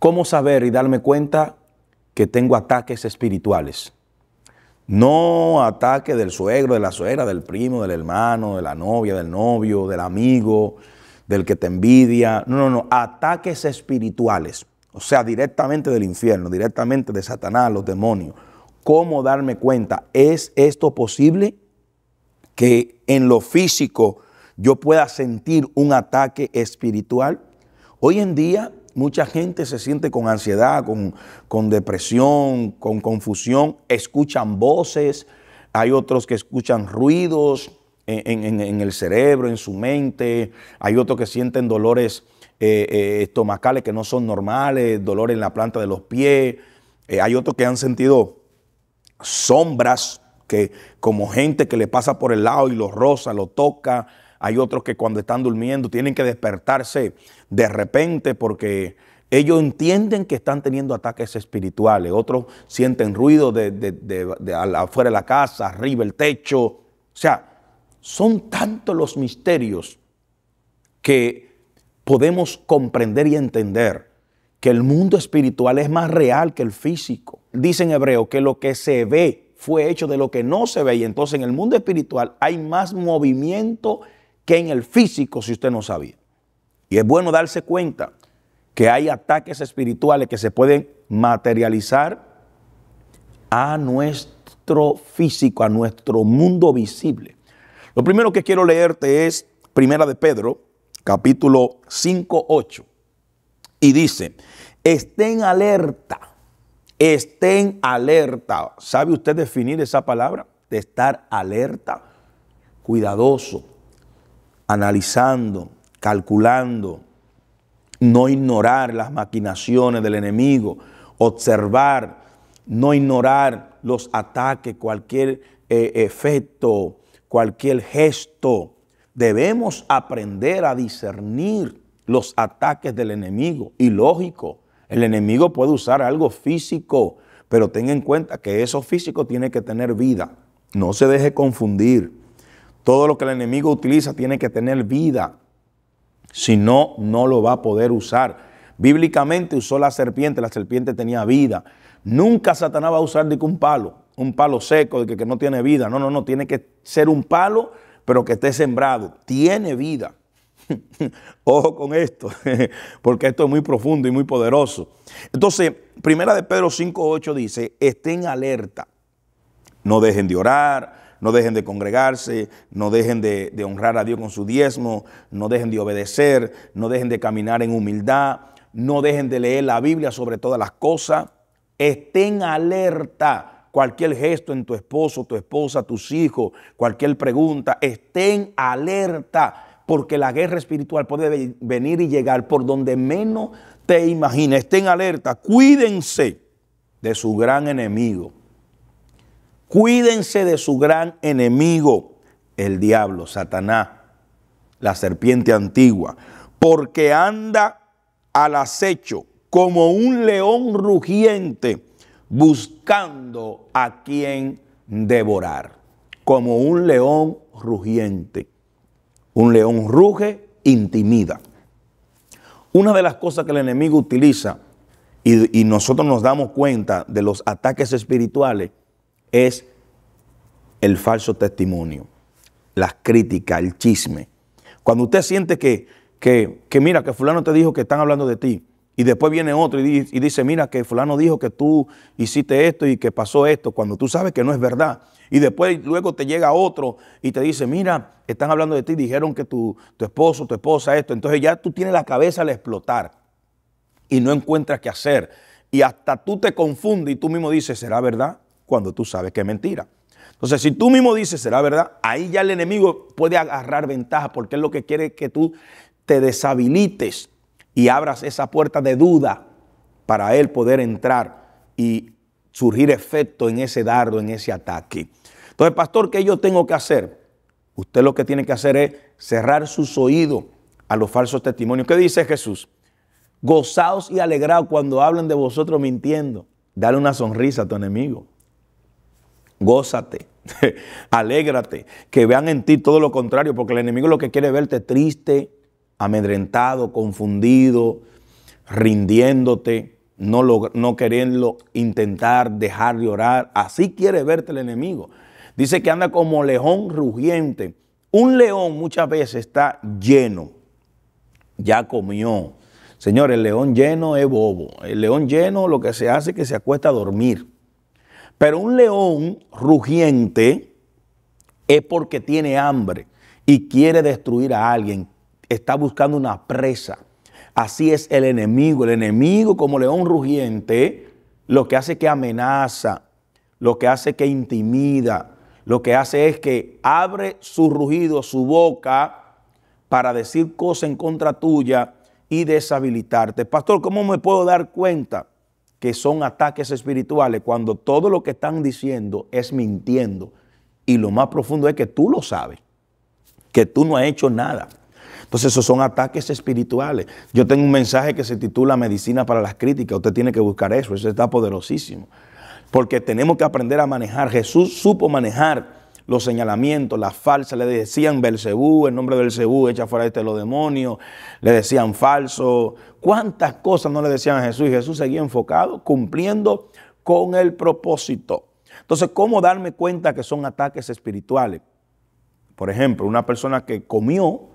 ¿Cómo saber y darme cuenta que tengo ataques espirituales? No ataque del suegro, de la suegra, del primo, del hermano, de la novia, del novio, del amigo, del que te envidia. No, no, no. Ataques espirituales. O sea, directamente del infierno, directamente de Satanás, los demonios. ¿Cómo darme cuenta? ¿Es esto posible? Que en lo físico yo pueda sentir un ataque espiritual. Hoy en día Mucha gente se siente con ansiedad, con, depresión, con confusión, escuchan voces, hay otros que escuchan ruidos en, el cerebro, en su mente, hay otros que sienten dolores eh, eh, estomacales que no son normales, dolor en la planta de los pies, eh, hay otros que han sentido sombras, que como gente que le pasa por el lado y lo roza, lo toca, hay otros que cuando están durmiendo tienen que despertarse de repente porque ellos entienden que están teniendo ataques espirituales, otros sienten ruido de, afuera de la casa, arriba el techo. O sea, son tantos los misterios que podemos comprender y entender que el mundo espiritual es más real que el físico. Dicen en hebreo que lo que se ve fue hecho de lo que no se ve y entonces en el mundo espiritual hay más movimiento que en el físico si usted no sabía. Y es bueno darse cuenta que hay ataques espirituales que se pueden materializar a nuestro físico, a nuestro mundo visible. Lo primero que quiero leerte es Primera de Pedro, capítulo 5, 8. Y dice, estén alerta, estén alerta. ¿Sabe usted definir esa palabra? De estar alerta, cuidadoso, analizando, calculando, no ignorar las maquinaciones del enemigo, observar, no ignorar los ataques, cualquier eh, efecto, cualquier gesto. Debemos aprender a discernir los ataques del enemigo. Y lógico, el enemigo puede usar algo físico, pero tenga en cuenta que eso físico tiene que tener vida. No se deje confundir. Todo lo que el enemigo utiliza tiene que tener vida. Si no, no lo va a poder usar. Bíblicamente usó la serpiente, la serpiente tenía vida. Nunca Satanás va a usar de un palo, un palo seco, de que, que no tiene vida. No, no, no, tiene que ser un palo, pero que esté sembrado. Tiene vida. Ojo con esto, porque esto es muy profundo y muy poderoso. Entonces, primera de Pedro 5.8 dice, estén alerta, no dejen de orar, no dejen de congregarse, no dejen de, honrar a Dios con su diezmo, no dejen de obedecer, no dejen de caminar en humildad, no dejen de leer la Biblia sobre todas las cosas. Estén alerta cualquier gesto en tu esposo, tu esposa, tus hijos, cualquier pregunta, estén alerta, porque la guerra espiritual puede venir y llegar por donde menos te imaginas, Estén alerta, cuídense de su gran enemigo, Cuídense de su gran enemigo, el diablo, Satanás, la serpiente antigua, porque anda al acecho como un león rugiente buscando a quien devorar, como un león rugiente. Un león ruge, intimida. Una de las cosas que el enemigo utiliza y, nosotros nos damos cuenta de los ataques espirituales es el falso testimonio, las críticas, el chisme. Cuando usted siente que, que, mira, que fulano te dijo que están hablando de ti, y después viene otro y, dice, mira, que fulano dijo que tú hiciste esto y que pasó esto, cuando tú sabes que no es verdad. Y después luego te llega otro y te dice, mira, están hablando de ti, dijeron que tu, tu esposo, tu esposa, esto. Entonces ya tú tienes la cabeza al explotar y no encuentras qué hacer. Y hasta tú te confundes y tú mismo dices, ¿será verdad? cuando tú sabes que es mentira. Entonces, si tú mismo dices será verdad, ahí ya el enemigo puede agarrar ventaja porque es lo que quiere que tú te deshabilites y abras esa puerta de duda para él poder entrar y surgir efecto en ese dardo, en ese ataque. Entonces, pastor, ¿qué yo tengo que hacer? Usted lo que tiene que hacer es cerrar sus oídos a los falsos testimonios. ¿Qué dice Jesús? Gozaos y alegraos cuando hablan de vosotros mintiendo. Dale una sonrisa a tu enemigo gózate, alégrate, que vean en ti todo lo contrario, porque el enemigo lo que quiere es verte triste, amedrentado, confundido, rindiéndote, no, no queriendo intentar dejar de orar. Así quiere verte el enemigo. Dice que anda como león rugiente. Un león muchas veces está lleno, ya comió. Señor, el león lleno es bobo. El león lleno lo que se hace es que se acuesta a dormir. Pero un león rugiente es porque tiene hambre y quiere destruir a alguien. Está buscando una presa. Así es el enemigo. El enemigo como león rugiente lo que hace que amenaza, lo que hace que intimida, lo que hace es que abre su rugido, su boca, para decir cosas en contra tuya y deshabilitarte. Pastor, ¿cómo me puedo dar cuenta que son ataques espirituales cuando todo lo que están diciendo es mintiendo. Y lo más profundo es que tú lo sabes, que tú no has hecho nada. Entonces esos son ataques espirituales. Yo tengo un mensaje que se titula Medicina para las críticas. Usted tiene que buscar eso, eso está poderosísimo. Porque tenemos que aprender a manejar. Jesús supo manejar los señalamientos, las falsas, le decían Belcebú, el nombre de Belcebú, echa fuera este los demonios, le decían falso, cuántas cosas no le decían a Jesús y Jesús seguía enfocado, cumpliendo con el propósito. Entonces, ¿cómo darme cuenta que son ataques espirituales? Por ejemplo, una persona que comió,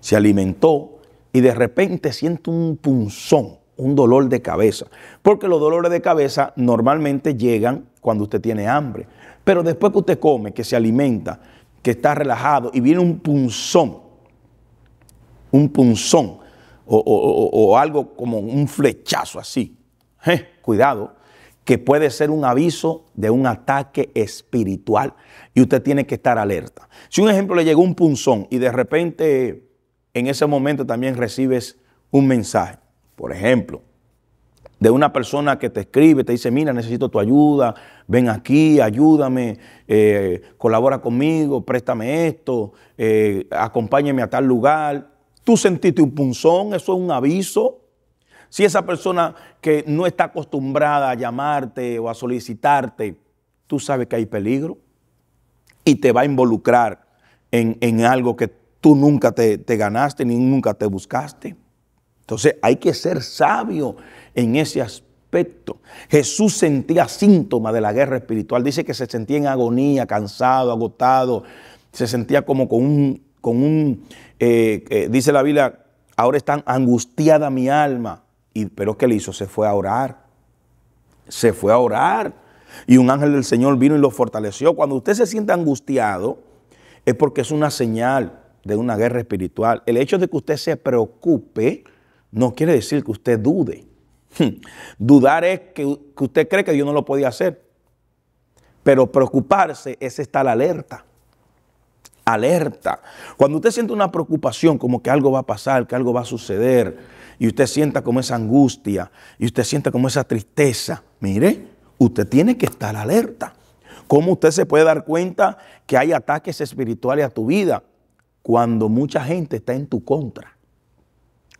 se alimentó y de repente siente un punzón, un dolor de cabeza. Porque los dolores de cabeza normalmente llegan cuando usted tiene hambre. Pero después que usted come, que se alimenta, que está relajado y viene un punzón, un punzón o, algo como un flechazo así, eh, cuidado, que puede ser un aviso de un ataque espiritual y usted tiene que estar alerta. Si un ejemplo le llegó un punzón y de repente en ese momento también recibes un mensaje, por ejemplo, de una persona que te escribe, te dice, mira, necesito tu ayuda, ven aquí, ayúdame, eh, colabora conmigo, préstame esto, eh, acompáñame a tal lugar. Tú sentiste un punzón, eso es un aviso. Si esa persona que no está acostumbrada a llamarte o a solicitarte, tú sabes que hay peligro y te va a involucrar en, algo que tú nunca te, te ganaste ni nunca te buscaste. Entonces hay que ser sabio en ese aspecto. Jesús sentía síntomas de la guerra espiritual. Dice que se sentía en agonía, cansado, agotado. Se sentía como con un, con un eh, eh, dice la Biblia, ahora está angustiada mi alma. Y, pero ¿qué le hizo? Se fue a orar. Se fue a orar. Y un ángel del Señor vino y lo fortaleció. Cuando usted se siente angustiado, es porque es una señal de una guerra espiritual. El hecho de que usted se preocupe no quiere decir que usted dude. Hmm. Dudar es que, usted cree que Dios no lo podía hacer. Pero preocuparse es estar alerta. Alerta. Cuando usted siente una preocupación como que algo va a pasar, que algo va a suceder, y usted sienta como esa angustia, y usted sienta como esa tristeza, mire, usted tiene que estar alerta. ¿Cómo usted se puede dar cuenta que hay ataques espirituales a tu vida? Cuando mucha gente está en tu contra.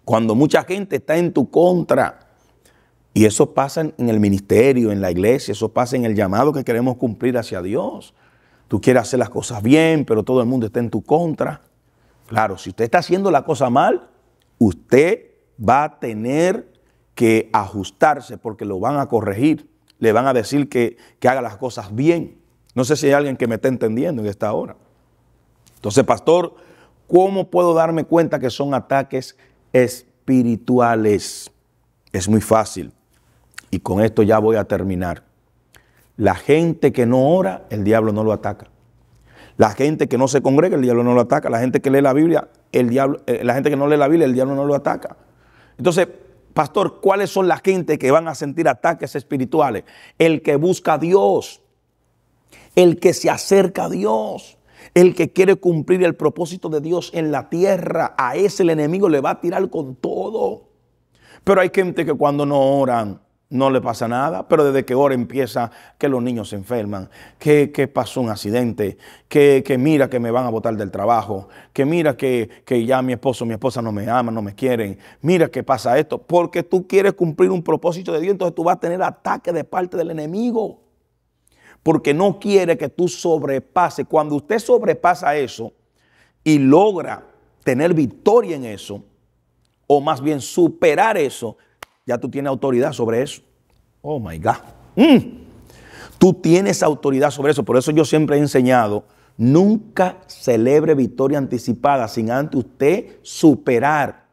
Cuando mucha gente está en tu contra. Y eso pasa en el ministerio, en la iglesia, eso pasa en el llamado que queremos cumplir hacia Dios. Tú quieres hacer las cosas bien, pero todo el mundo está en tu contra. Claro, si usted está haciendo la cosa mal, usted va a tener que ajustarse porque lo van a corregir, le van a decir que, haga las cosas bien. No sé si hay alguien que me esté entendiendo en esta hora. Entonces, pastor, ¿cómo puedo darme cuenta que son ataques espirituales? Es muy fácil y con esto ya voy a terminar. La gente que no ora, el diablo no lo ataca. La gente que no se congrega, el diablo no lo ataca. La gente que lee la Biblia, el diablo, eh, la gente que no lee la Biblia, el diablo no lo ataca. Entonces, pastor, ¿cuáles son las gente que van a sentir ataques espirituales? El que busca a Dios, el que se acerca a Dios, el que quiere cumplir el propósito de Dios en la tierra, a ese el enemigo le va a tirar con todo. Pero hay gente que cuando no oran, no le pasa nada, pero desde que ahora empieza que los niños se enferman, que, pasó un accidente, que, mira que me van a botar del trabajo, que mira que, ya mi esposo, mi esposa no me ama, no me quieren, mira que pasa esto, porque tú quieres cumplir un propósito de Dios, entonces tú vas a tener ataque de parte del enemigo, porque no quiere que tú sobrepases. Cuando usted sobrepasa eso y logra tener victoria en eso, o más bien superar eso, ya tú tienes autoridad sobre eso. Oh my God. Mm. Tú tienes autoridad sobre eso. Por eso yo siempre he enseñado, nunca celebre victoria anticipada sin antes usted superar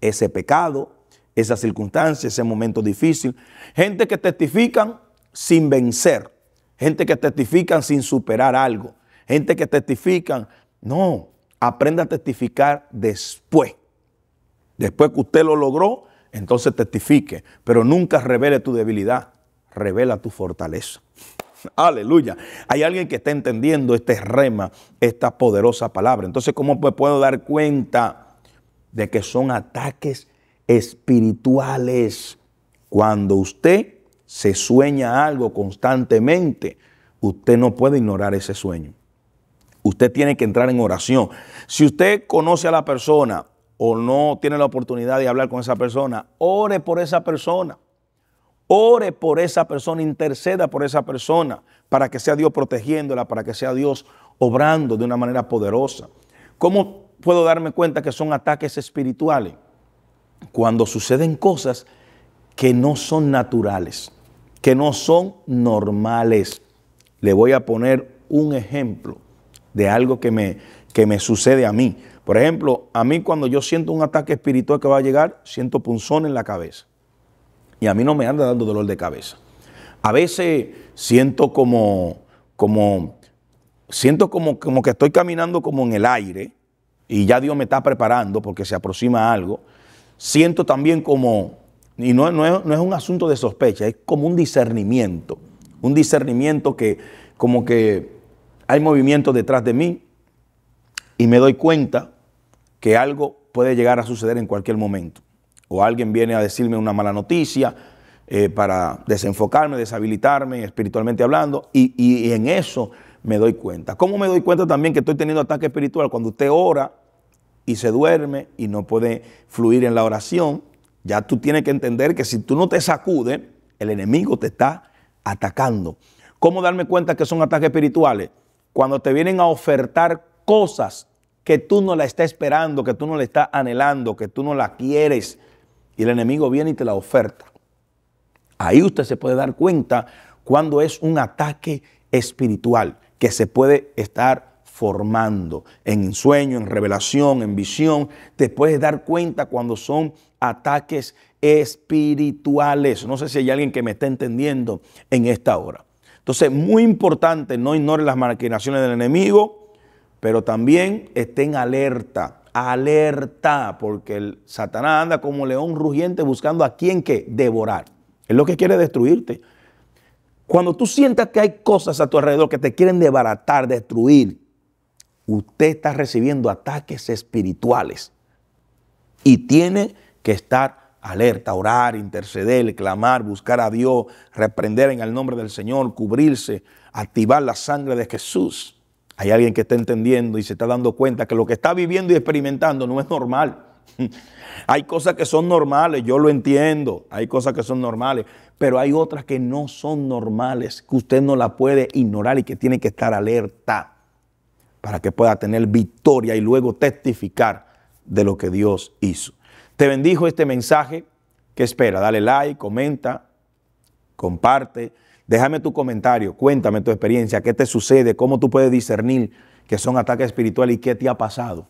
ese pecado, esa circunstancia, ese momento difícil. Gente que testifican sin vencer. Gente que testifican sin superar algo. Gente que testifican. No, aprenda a testificar después. Después que usted lo logró, entonces testifique, pero nunca revele tu debilidad, revela tu fortaleza. Aleluya. Hay alguien que está entendiendo este rema, esta poderosa palabra. Entonces, ¿cómo puedo dar cuenta de que son ataques espirituales? Cuando usted se sueña algo constantemente, usted no puede ignorar ese sueño. Usted tiene que entrar en oración. Si usted conoce a la persona o no tiene la oportunidad de hablar con esa persona, ore por esa persona. Ore por esa persona, interceda por esa persona, para que sea Dios protegiéndola, para que sea Dios obrando de una manera poderosa. ¿Cómo puedo darme cuenta que son ataques espirituales? Cuando suceden cosas que no son naturales, que no son normales. Le voy a poner un ejemplo de algo que me, que me sucede a mí. Por ejemplo, a mí cuando yo siento un ataque espiritual que va a llegar, siento punzón en la cabeza. Y a mí no me anda dando dolor de cabeza. A veces siento como, como, siento como, como que estoy caminando como en el aire y ya Dios me está preparando porque se aproxima algo. Siento también como, y no, no es un asunto de sospecha, es como un discernimiento. Un discernimiento que como que hay movimiento detrás de mí y me doy cuenta que algo puede llegar a suceder en cualquier momento. O alguien viene a decirme una mala noticia eh, para desenfocarme, deshabilitarme espiritualmente hablando, y, y en eso me doy cuenta. ¿Cómo me doy cuenta también que estoy teniendo ataque espiritual? Cuando usted ora y se duerme y no puede fluir en la oración, ya tú tienes que entender que si tú no te sacudes, el enemigo te está atacando. ¿Cómo darme cuenta que son ataques espirituales? cuando te vienen a ofertar cosas que tú no la estás esperando, que tú no la estás anhelando, que tú no la quieres, y el enemigo viene y te la oferta. Ahí usted se puede dar cuenta cuando es un ataque espiritual que se puede estar formando en sueño, en revelación, en visión. Te puedes dar cuenta cuando son ataques espirituales. No sé si hay alguien que me está entendiendo en esta hora. Entonces, muy importante, no ignore las maquinaciones del enemigo, pero también estén alerta, alerta, porque el Satanás anda como león rugiente buscando a quien que devorar. Es lo que quiere destruirte. Cuando tú sientas que hay cosas a tu alrededor que te quieren debaratar, destruir, usted está recibiendo ataques espirituales y tiene que estar alerta, orar, interceder, clamar, buscar a Dios, reprender en el nombre del Señor, cubrirse, activar la sangre de Jesús. Hay alguien que está entendiendo y se está dando cuenta que lo que está viviendo y experimentando no es normal. hay cosas que son normales, yo lo entiendo, hay cosas que son normales, pero hay otras que no son normales, que usted no la puede ignorar y que tiene que estar alerta para que pueda tener victoria y luego testificar de lo que Dios hizo te bendijo este mensaje, ¿qué espera? Dale like, comenta, comparte, déjame tu comentario, cuéntame tu experiencia, qué te sucede, cómo tú puedes discernir que son ataques espirituales y qué te ha pasado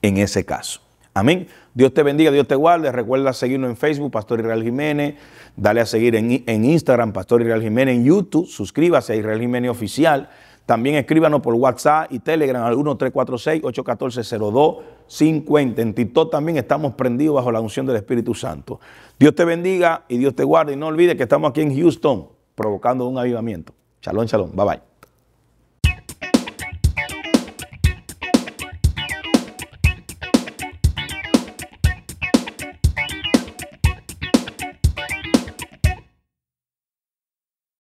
en ese caso. Amén. Dios te bendiga, Dios te guarde. Recuerda seguirnos en Facebook, Pastor Israel Jiménez. Dale a seguir en, Instagram, Pastor Israel Jiménez, en YouTube. Suscríbase a Israel Jiménez Oficial. También escríbanos por WhatsApp y Telegram al 1 346 814 50 En TikTok también estamos prendidos bajo la unción del Espíritu Santo. Dios te bendiga y Dios te guarde. Y no olvides que estamos aquí en Houston provocando un avivamiento. Shalom, shalom. Bye bye.